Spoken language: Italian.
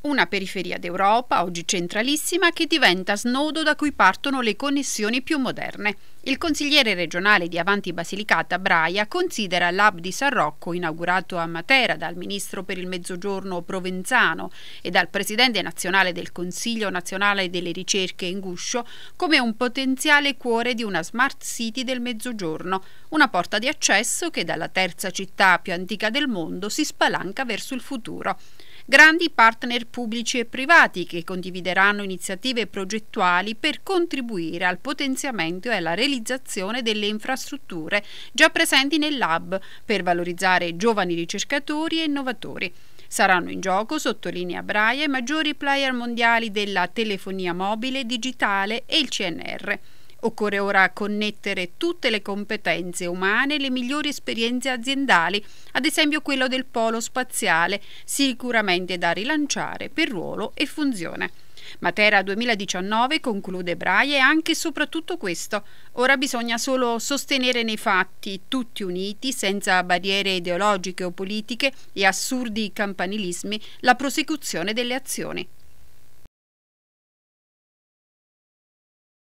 Una periferia d'Europa, oggi centralissima, che diventa snodo da cui partono le connessioni più moderne. Il consigliere regionale di Avanti Basilicata, Braia, considera l'hub di San Rocco, inaugurato a Matera dal ministro per il Mezzogiorno Provenzano e dal presidente nazionale del Consiglio nazionale delle ricerche in Guscio, come un potenziale cuore di una smart city del Mezzogiorno, una porta di accesso che dalla terza città più antica del mondo si spalanca verso il futuro grandi partner pubblici e privati che condivideranno iniziative progettuali per contribuire al potenziamento e alla realizzazione delle infrastrutture già presenti nel lab per valorizzare giovani ricercatori e innovatori. Saranno in gioco, sottolinea Braia, i maggiori player mondiali della telefonia mobile, digitale e il CNR. Occorre ora connettere tutte le competenze umane e le migliori esperienze aziendali, ad esempio quello del polo spaziale, sicuramente da rilanciare per ruolo e funzione. Matera 2019, conclude Braia è anche e soprattutto questo. Ora bisogna solo sostenere nei fatti, tutti uniti, senza barriere ideologiche o politiche e assurdi campanilismi, la prosecuzione delle azioni.